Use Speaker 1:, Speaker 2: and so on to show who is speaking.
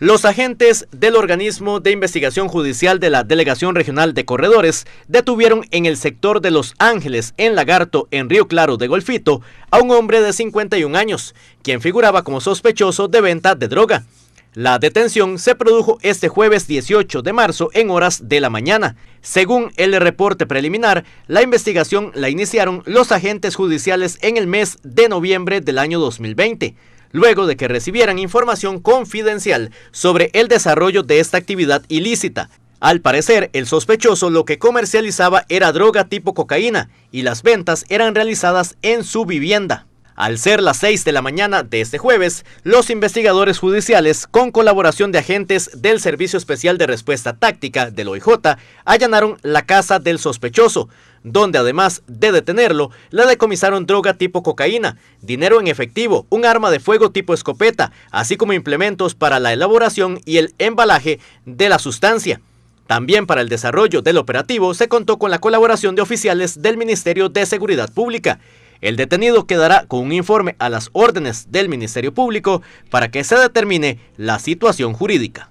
Speaker 1: Los agentes del organismo de investigación judicial de la Delegación Regional de Corredores detuvieron en el sector de Los Ángeles, en Lagarto, en Río Claro de Golfito, a un hombre de 51 años, quien figuraba como sospechoso de venta de droga. La detención se produjo este jueves 18 de marzo en horas de la mañana. Según el reporte preliminar, la investigación la iniciaron los agentes judiciales en el mes de noviembre del año 2020 luego de que recibieran información confidencial sobre el desarrollo de esta actividad ilícita. Al parecer, el sospechoso lo que comercializaba era droga tipo cocaína y las ventas eran realizadas en su vivienda. Al ser las 6 de la mañana de este jueves, los investigadores judiciales, con colaboración de agentes del Servicio Especial de Respuesta Táctica del OIJ, allanaron la casa del sospechoso, donde además de detenerlo, la decomisaron droga tipo cocaína, dinero en efectivo, un arma de fuego tipo escopeta, así como implementos para la elaboración y el embalaje de la sustancia. También para el desarrollo del operativo se contó con la colaboración de oficiales del Ministerio de Seguridad Pública. El detenido quedará con un informe a las órdenes del Ministerio Público para que se determine la situación jurídica.